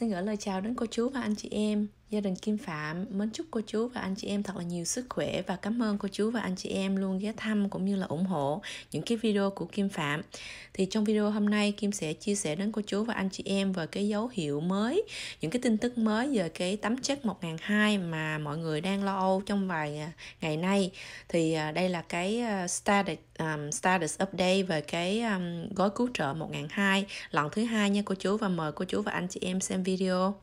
xin gửi lời chào đến cô chú và anh chị em Gia đình Kim Phạm mến chúc cô chú và anh chị em thật là nhiều sức khỏe và cảm ơn cô chú và anh chị em luôn ghé thăm cũng như là ủng hộ những cái video của Kim Phạm. Thì trong video hôm nay Kim sẽ chia sẻ đến cô chú và anh chị em về cái dấu hiệu mới, những cái tin tức mới về cái tấm chất một hai mà mọi người đang lo âu trong vài à, ngày nay. Thì à, đây là cái à, status um, status update về cái um, gói cứu trợ 1002 lần thứ hai nha cô chú và mời cô chú và anh chị em xem video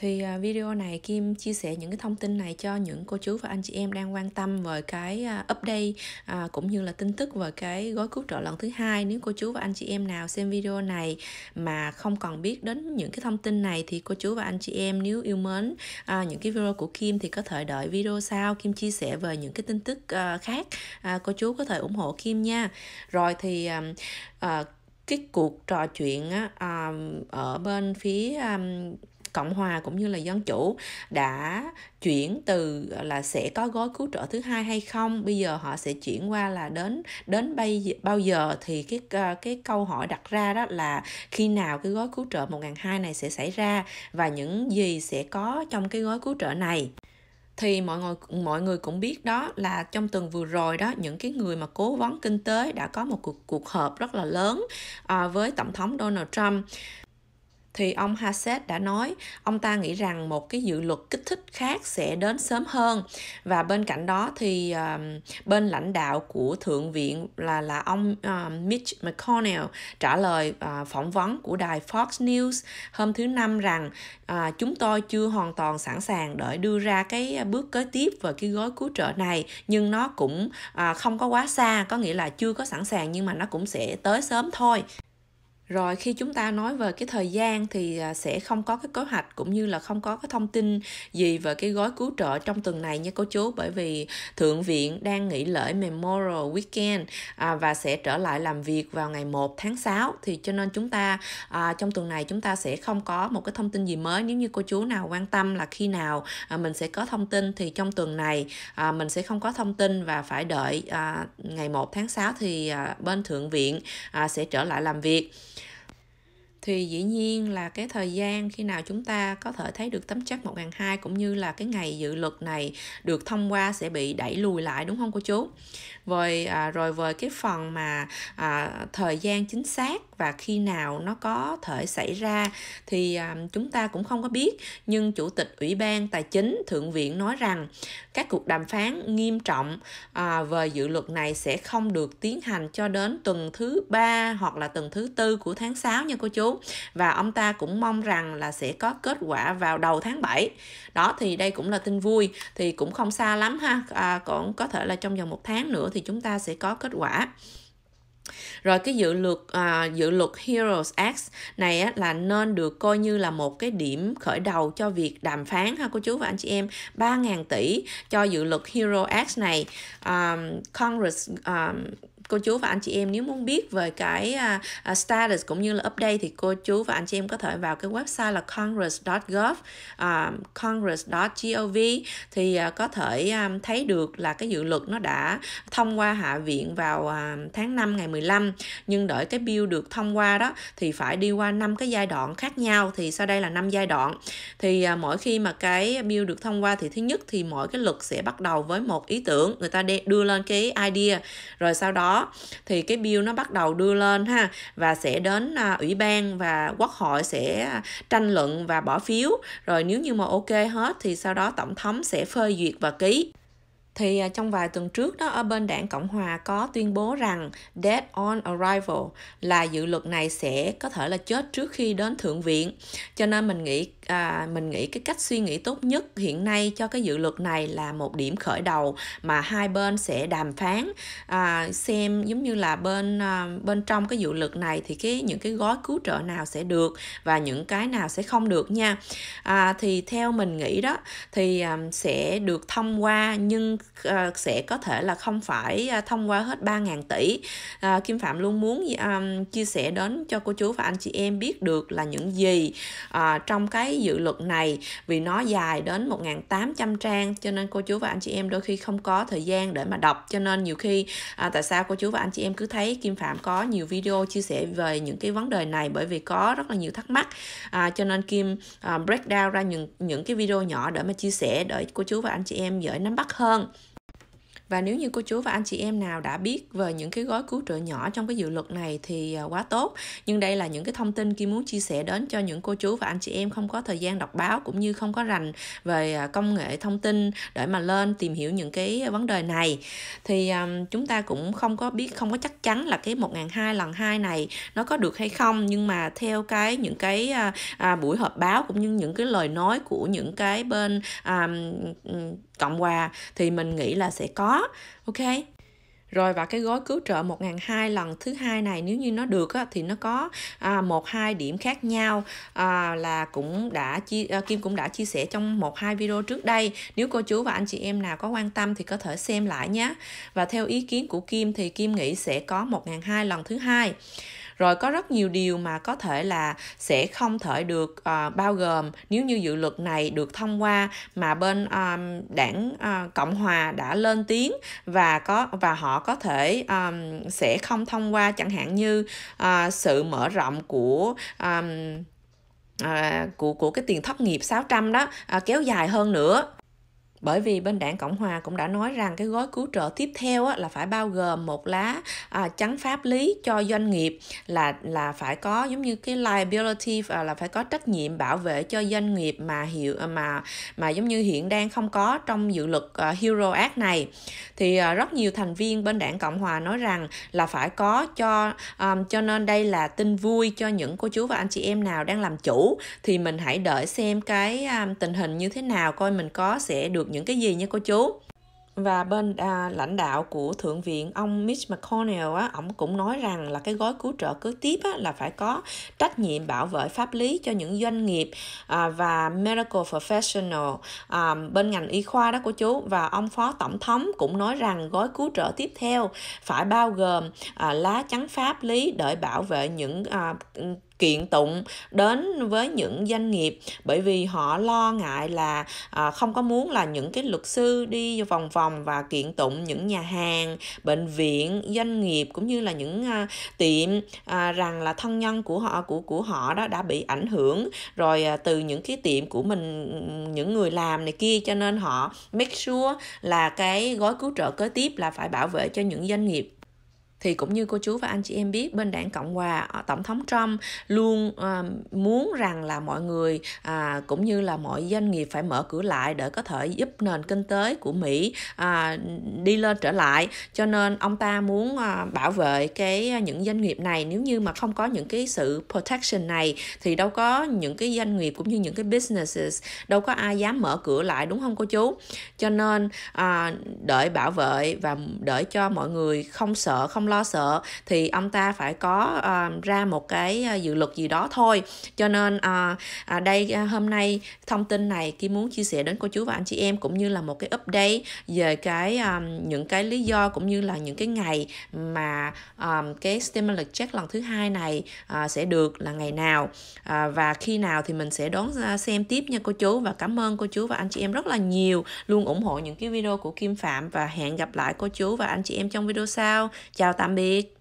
thì à, video này Kim chia sẻ những cái thông tin này cho những cô chú và anh chị em đang quan tâm về cái à, update à, cũng như là tin tức về cái gói cứu trợ lần thứ hai nếu cô chú và anh chị em nào xem video này mà không còn biết đến những cái thông tin này thì cô chú và anh chị em nếu yêu mến những cái video của Kim thì có thể đợi video sau Kim chia sẻ về những cái tin tức khác cô chú có thể ủng hộ Kim nha rồi thì cái cuộc trò chuyện ở bên phía cộng hòa cũng như là dân chủ đã chuyển từ là sẽ có gói cứu trợ thứ hai hay không bây giờ họ sẽ chuyển qua là đến đến bây bao giờ thì cái ờ, cái câu hỏi đặt ra đó là khi nào cái gói cứu trợ 1.200 này sẽ xảy ra và những gì sẽ có trong cái gói cứu trợ này thì mọi người mọi người cũng biết đó là trong tuần vừa rồi đó những cái người mà cố vấn kinh tế đã có một cuộc cuộc họp rất là lớn à, với tổng thống Donald Trump thì ông Hassett đã nói ông ta nghĩ rằng một cái dự luật kích thích khác sẽ đến sớm hơn và bên cạnh đó thì um, bên lãnh đạo của thượng viện là là ông um, Mitch McConnell trả lời uh, phỏng vấn của đài Fox News hôm thứ năm rằng uh, chúng tôi chưa hoàn toàn sẵn sàng để đưa ra cái bước kế tiếp về cái gói cứu trợ này nhưng nó cũng uh, không có quá xa có nghĩa là chưa có sẵn sàng nhưng mà nó cũng sẽ tới sớm thôi rồi khi chúng ta nói về cái thời gian thì à, sẽ không có cái kế hoạch cũng như là không có cái thông tin gì về cái gói cứu trợ trong tuần này nha cô chú bởi vì thượng viện đang nghỉ lễ Memorial Weekend à, và sẽ trở lại làm việc vào ngày 1 tháng 6 thì cho nên chúng ta à, trong tuần này chúng ta sẽ không có một cái thông tin gì mới nếu như cô chú nào quan tâm là khi nào à, mình sẽ có thông tin thì trong tuần này à, mình sẽ không có thông tin và phải đợi à, ngày 1 tháng 6 thì à, bên thượng viện à, sẽ trở lại làm việc thì dĩ nhiên là cái thời gian khi nào chúng ta có thể thấy được tấm chất 1002 cũng như là cái ngày dự luật này được thông qua sẽ bị đẩy lùi lại đúng không cô chú? Rồi à, rồi về cái phần mà à, thời gian chính xác và khi nào nó có thể xảy ra thì à, chúng ta cũng không có biết nhưng chủ tịch ủy ban tài chính thượng viện nói rằng các cuộc đàm phán nghiêm trọng à, về dự luật này sẽ không được tiến hành cho đến tuần thứ ba hoặc là tuần thứ tư của tháng 6 nha cô chú và ông ta cũng mong rằng là sẽ có kết quả vào đầu tháng 7 đó thì đây cũng là tin vui thì cũng không xa lắm ha à, còn có thể là trong vòng một tháng nữa thì chúng ta sẽ có kết quả rồi cái dự luật à, dự luật Heroes Act này á, là nên được coi như là một cái điểm khởi đầu cho việc đàm phán ha cô chú và anh chị em 3.000 tỷ cho dự luật Heroes Act này um, Congress um, cô chú và anh chị em nếu muốn biết về cái uh, status cũng như là update thì cô chú và anh chị em có thể vào cái website là congress.gov uh, congress.gov thì uh, có thể um, thấy được là cái dự luật nó đã thông qua hạ viện vào uh, tháng 5 ngày 15 nhưng đợi cái bill được thông qua đó thì phải đi qua năm cái giai đoạn khác nhau thì sau đây là năm giai đoạn thì uh, mỗi khi mà cái bill được thông qua thì thứ nhất thì mỗi cái luật sẽ bắt đầu với một ý tưởng người ta đưa lên cái idea rồi sau đó thì cái bill nó bắt đầu đưa lên ha và sẽ đến à, ủy ban và quốc hội sẽ tranh luận và bỏ phiếu rồi nếu như mà ok hết thì sau đó tổng thống sẽ phê duyệt và ký thì à, trong vài tuần trước đó ở bên đảng Cộng hòa có tuyên bố rằng dead on arrival là dự luật này sẽ có thể là chết trước khi đến thượng viện. Cho nên mình nghĩ à, mình nghĩ cái cách suy nghĩ tốt nhất hiện nay cho cái dự luật này là một điểm khởi đầu mà hai bên sẽ đàm phán à, xem giống như là bên à, bên trong cái dự luật này thì cái những cái gói cứu trợ nào sẽ được và những cái nào sẽ không được nha à, thì theo mình nghĩ đó thì à, sẽ được thông qua nhưng à, sẽ có thể là không phải à, thông qua hết 3.000 tỷ à, Kim Phạm luôn muốn à, chia sẻ đến cho cô chú và anh chị em biết được là những gì à, trong cái dự luật này vì nó dài đến 1.800 trang cho nên cô chú và anh chị em đôi khi không có thời gian để mà đọc cho nên nhiều khi à, tại sao cô chú và anh chị em cứ thấy Kim Phạm có nhiều video chia sẻ về những cái vấn đề này bởi vì có rất là nhiều thắc mắc à, cho nên Kim à, break down ra những những cái video nhỏ để mà chia sẻ để cô chú và anh chị em dễ nắm bắt hơn và nếu như cô chú và anh chị em nào đã biết về những cái gói cứu trợ nhỏ trong cái dự luật này thì à, quá tốt nhưng đây là những cái thông tin Kim muốn chia sẻ đến cho những cô chú và anh chị em không có thời gian đọc báo cũng như không có rành về à, công nghệ thông tin để mà lên tìm hiểu những cái vấn đề này thì à, chúng ta cũng không có biết không có chắc chắn là cái 1.200 lần 2 này nó có được hay không nhưng mà theo cái những cái buổi họp báo cũng như những cái lời nói của những cái bên à, cộng quà thì mình nghĩ là sẽ có ok rồi và cái gói cứu trợ 1 1002 lần thứ hai này nếu như nó được á, thì nó có à, một hai điểm khác nhau à, là cũng đã chia à, Kim cũng đã chia sẻ trong một hai video trước đây nếu cô chú và anh chị em nào có quan tâm thì có thể xem lại nhé và theo ý kiến của Kim thì Kim nghĩ sẽ có 1 1002 lần thứ hai rồi có rất nhiều điều mà có thể là sẽ không thể được uh, bao gồm nếu như dự luật này được thông qua mà bên um, đảng uh, cộng hòa đã lên tiếng và có và họ có thể um, sẽ không thông qua chẳng hạn như uh, sự mở rộng của um, À, của của cái tiền thất nghiệp 600 đó à, kéo dài hơn nữa bởi vì bên đảng cộng hòa cũng đã nói rằng cái gói cứu trợ tiếp theo á, là phải bao gồm một lá à, chắn pháp lý cho doanh nghiệp là là phải có giống như cái liability à, là phải có trách nhiệm bảo vệ cho doanh nghiệp mà hiệu à, mà mà giống như hiện đang không có trong dự luật à, Hero Act này thì à, rất nhiều thành viên bên đảng cộng hòa nói rằng là phải có cho um, cho nên đây là tin vui cho những cô chú và anh chị em nào đang làm chủ thì mình hãy đợi xem cái um, tình hình như thế nào coi mình có sẽ được được những cái gì nha cô chú và bên à, lãnh đạo của thượng viện ông Mitch McConnell á ông cũng nói rằng là cái gói cứu trợ cứ tiếp á, là phải có trách nhiệm bảo vệ pháp lý cho những doanh nghiệp à, và medical professional à, bên ngành y khoa đó cô chú và ông phó tổng thống cũng nói rằng gói cứu trợ tiếp theo phải bao gồm à, lá chắn pháp lý để bảo vệ những à, kiện tụng đến với những doanh nghiệp bởi vì họ lo ngại là à, không có muốn là những cái luật sư đi vòng vòng và kiện tụng những nhà hàng bệnh viện doanh nghiệp cũng như là những à, tiệm à, rằng là thân nhân của họ của của họ đó đã bị ảnh hưởng rồi à, từ những cái tiệm của mình những người làm này kia cho nên họ make sure là cái gói cứu trợ kế tiếp là phải bảo vệ cho những doanh nghiệp thì cũng như cô chú và anh chị em biết bên đảng cộng hòa ờ, tổng thống trump luôn ờ, muốn rằng là mọi người à, cũng như là mọi doanh nghiệp phải mở cửa lại để có thể giúp nền kinh tế của mỹ à, đi lên trở lại cho nên ông ta muốn ờ, bảo vệ cái những doanh nghiệp này nếu như mà không có những cái sự protection này thì đâu có những cái doanh nghiệp cũng như những cái businesses đâu có ai dám mở cửa lại đúng không cô chú cho nên đợi bảo vệ và đợi cho mọi người không sợ không lo sợ thì ông ta phải có uh, ra một cái ờ, dự luật gì đó thôi cho nên uh, đây uh, hôm nay thông tin này Kim muốn chia sẻ đến cô chú và anh chị em cũng như là một cái update về cái um, những cái lý do cũng như là những cái ngày mà um, cái stimulus check lần thứ hai này uh, sẽ được là ngày nào uh, và khi nào thì mình sẽ đón xem tiếp nha cô chú và cảm ơn cô chú và anh chị em rất là nhiều luôn ủng hộ những cái video của Kim Phạm và hẹn gặp lại cô chú và anh chị em trong video sau chào tạm biệt